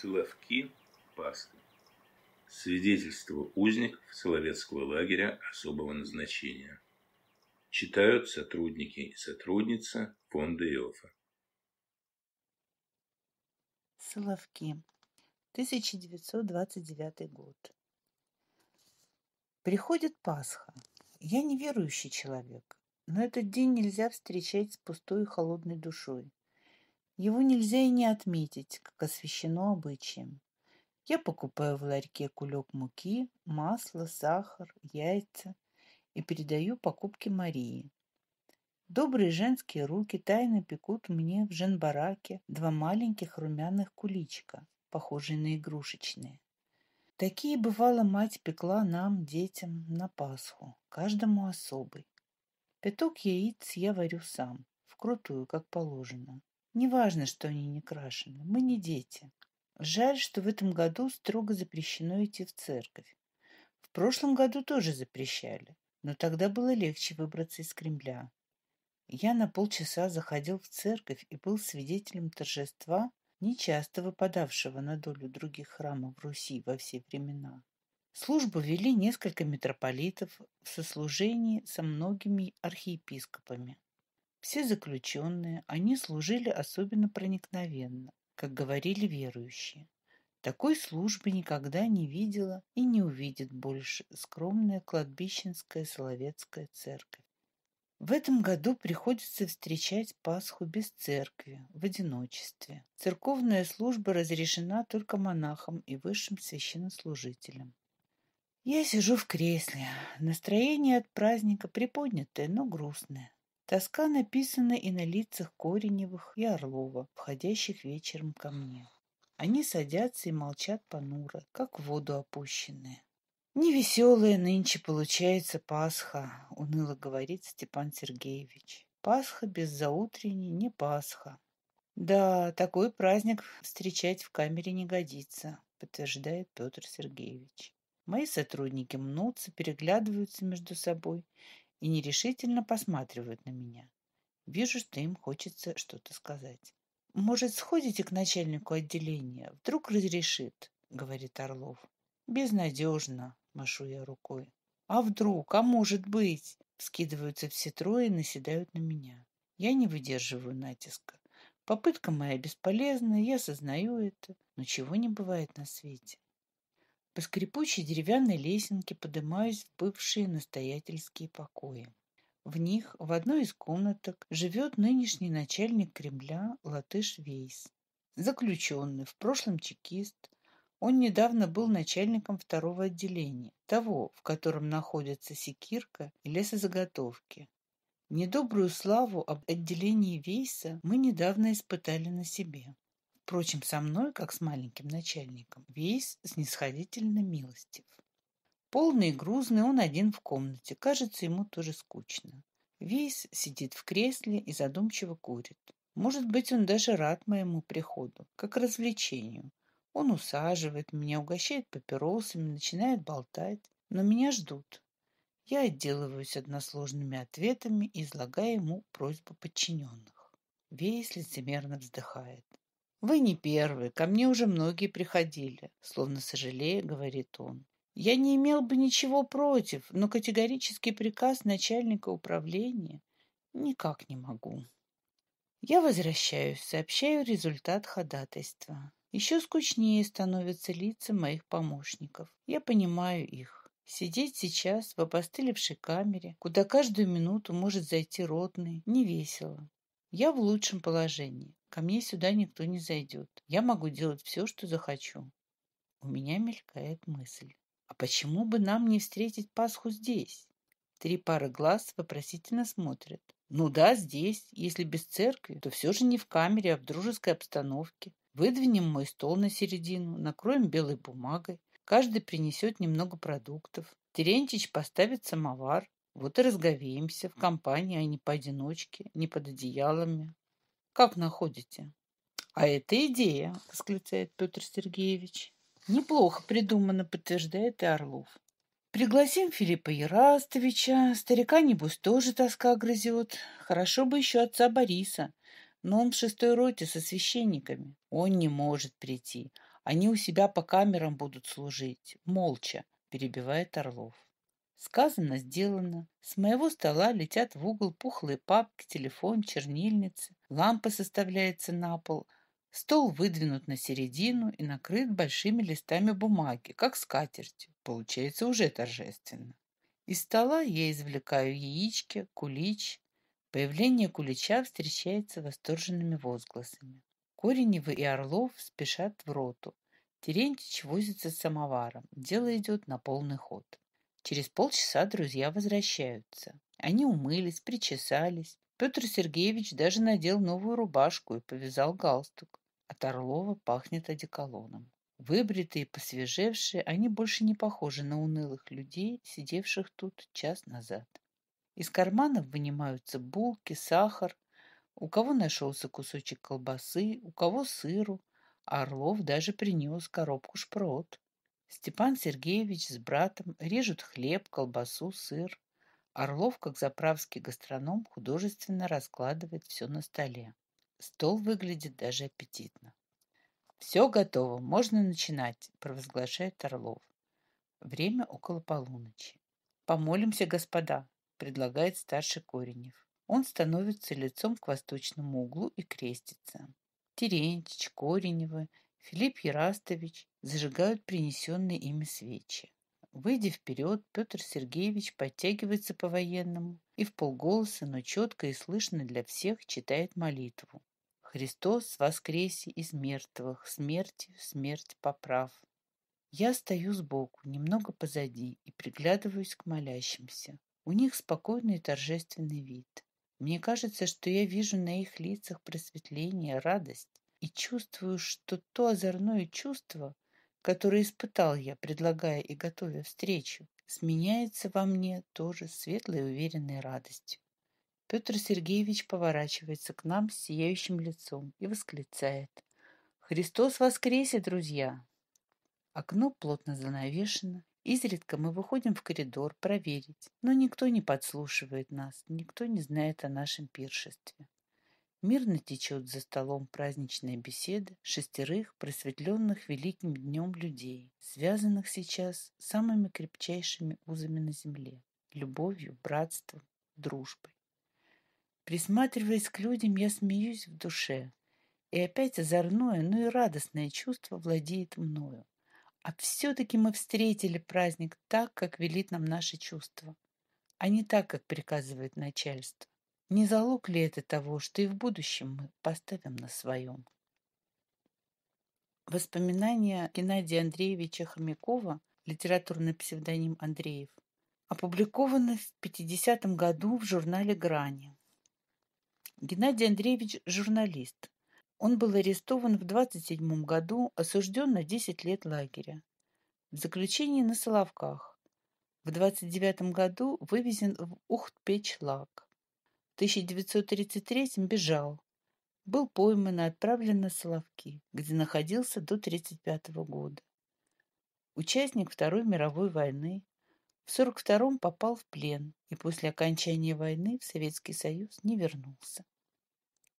Соловки Пасты. Свидетельство узников Соловецкого лагеря особого назначения. Читают сотрудники и сотрудница фонда ИОФа. Соловки. 1929 год. Приходит Пасха. Я неверующий человек, но этот день нельзя встречать с пустой и холодной душой. Его нельзя и не отметить, как освящено обычаем. Я покупаю в ларьке кулек муки, масло, сахар, яйца и передаю покупки Марии. Добрые женские руки тайно пекут мне в женбараке два маленьких румяных куличка, похожие на игрушечные. Такие, бывало, мать пекла нам, детям, на Пасху, каждому особый. Пяток яиц я варю сам, вкрутую, как положено. Неважно, что они не крашены, мы не дети. Жаль, что в этом году строго запрещено идти в церковь. В прошлом году тоже запрещали, но тогда было легче выбраться из Кремля. Я на полчаса заходил в церковь и был свидетелем торжества, нечасто выпадавшего на долю других храмов Руси во все времена. Службу вели несколько митрополитов в сослужении со многими архиепископами. Все заключенные, они служили особенно проникновенно, как говорили верующие. Такой службы никогда не видела и не увидит больше скромная кладбищенская Соловецкая церковь. В этом году приходится встречать Пасху без церкви, в одиночестве. Церковная служба разрешена только монахам и высшим священнослужителям. Я сижу в кресле. Настроение от праздника приподнятое, но грустное. Тоска написана и на лицах Кореневых и Орлова, входящих вечером ко мне. Они садятся и молчат понуро, как в воду опущенные. «Невеселая нынче получается Пасха», — уныло говорит Степан Сергеевич. «Пасха без заутренней не Пасха». «Да, такой праздник встречать в камере не годится», — подтверждает Петр Сергеевич. Мои сотрудники мнутся, переглядываются между собой и нерешительно посматривают на меня. Вижу, что им хочется что-то сказать. «Может, сходите к начальнику отделения? Вдруг разрешит?» — говорит Орлов. «Безнадежно», — машу я рукой. «А вдруг? А может быть?» Скидываются все трое и наседают на меня. Я не выдерживаю натиска. Попытка моя бесполезна, я сознаю это. Но чего не бывает на свете. По скрипучей деревянной лесенке поднимаюсь в бывшие настоятельские покои. В них в одной из комнаток живет нынешний начальник Кремля Латыш Вейс. Заключенный, в прошлом чекист, он недавно был начальником второго отделения, того, в котором находятся секирка и лесозаготовки. Недобрую славу об отделении Вейса мы недавно испытали на себе. Впрочем, со мной, как с маленьким начальником, весь снисходительно милостив. Полный и грузный он один в комнате. Кажется, ему тоже скучно. Весь сидит в кресле и задумчиво курит. Может быть, он даже рад моему приходу, как развлечению. Он усаживает меня, угощает папиросами, начинает болтать. Но меня ждут. Я отделываюсь односложными ответами и излагаю ему просьбу подчиненных. Весь лицемерно вздыхает. «Вы не первый, ко мне уже многие приходили», — словно сожалея, говорит он. «Я не имел бы ничего против, но категорический приказ начальника управления никак не могу». Я возвращаюсь, сообщаю результат ходатайства. Еще скучнее становятся лица моих помощников. Я понимаю их. Сидеть сейчас в опостылевшей камере, куда каждую минуту может зайти родный, невесело. Я в лучшем положении. Ко мне сюда никто не зайдет. Я могу делать все, что захочу. У меня мелькает мысль. А почему бы нам не встретить Пасху здесь? Три пары глаз вопросительно смотрят. Ну да, здесь. Если без церкви, то все же не в камере, а в дружеской обстановке. Выдвинем мой стол на середину, накроем белой бумагой. Каждый принесет немного продуктов. Терентич поставит самовар. Вот и разговеемся в компании, а не поодиночке, не под одеялами. Как находите? А это идея, восклицает Петр Сергеевич. Неплохо придумано, подтверждает и Орлов. Пригласим Филиппа Ярастовича. Старика, небось, тоже тоска грызет. Хорошо бы еще отца Бориса. Но он в шестой роте со священниками. Он не может прийти. Они у себя по камерам будут служить. Молча, перебивает Орлов. Сказано, сделано. С моего стола летят в угол пухлые папки, телефон, чернильницы. Лампа составляется на пол. Стол выдвинут на середину и накрыт большими листами бумаги, как скатертью. Получается уже торжественно. Из стола я извлекаю яички, кулич. Появление кулича встречается восторженными возгласами. Коренева и Орлов спешат в роту. Терентич возится с самоваром. Дело идет на полный ход. Через полчаса друзья возвращаются. Они умылись, причесались. Петр Сергеевич даже надел новую рубашку и повязал галстук. От Орлова пахнет одеколоном. Выбритые и посвежевшие, они больше не похожи на унылых людей, сидевших тут час назад. Из карманов вынимаются булки, сахар. У кого нашелся кусочек колбасы, у кого сыру. Орлов даже принес коробку шпрот. Степан Сергеевич с братом режут хлеб, колбасу, сыр. Орлов, как заправский гастроном, художественно раскладывает все на столе. Стол выглядит даже аппетитно. «Все готово, можно начинать», – провозглашает Орлов. Время около полуночи. «Помолимся, господа», – предлагает старший Коренев. Он становится лицом к восточному углу и крестится. Терентич Кореневы Филипп Ярастович зажигают принесенные ими свечи. Выйдя вперед, Петр Сергеевич подтягивается по-военному и в полголоса, но четко и слышно для всех читает молитву. «Христос воскресе из мертвых, смертью смерть поправ». Я стою сбоку, немного позади, и приглядываюсь к молящимся. У них спокойный и торжественный вид. Мне кажется, что я вижу на их лицах просветление, радость и чувствую, что то озорное чувство, которое испытал я, предлагая и готовя встречу, сменяется во мне тоже светлой уверенной радостью. Петр Сергеевич поворачивается к нам с сияющим лицом и восклицает. «Христос воскресе, друзья!» Окно плотно занавешено, Изредка мы выходим в коридор проверить, но никто не подслушивает нас, никто не знает о нашем пиршестве. Мирно течет за столом праздничная беседа шестерых, просветленных великим днем людей, связанных сейчас самыми крепчайшими узами на земле – любовью, братством, дружбой. Присматриваясь к людям, я смеюсь в душе, и опять озорное, но и радостное чувство владеет мною. А все-таки мы встретили праздник так, как велит нам наше чувство, а не так, как приказывает начальство. Не залог ли это того, что и в будущем мы поставим на своем? Воспоминания Геннадия Андреевича Хомякова, литературный псевдоним Андреев, опубликованы в 50 году в журнале «Грани». Геннадий Андреевич – журналист. Он был арестован в 27 году, осужден на 10 лет лагеря. В заключении на Соловках. В 29 году вывезен в ухт лаг. 1933-м бежал. Был пойман и отправлен на Соловки, где находился до 1935 года. Участник Второй мировой войны, в 1942-м попал в плен и после окончания войны в Советский Союз не вернулся.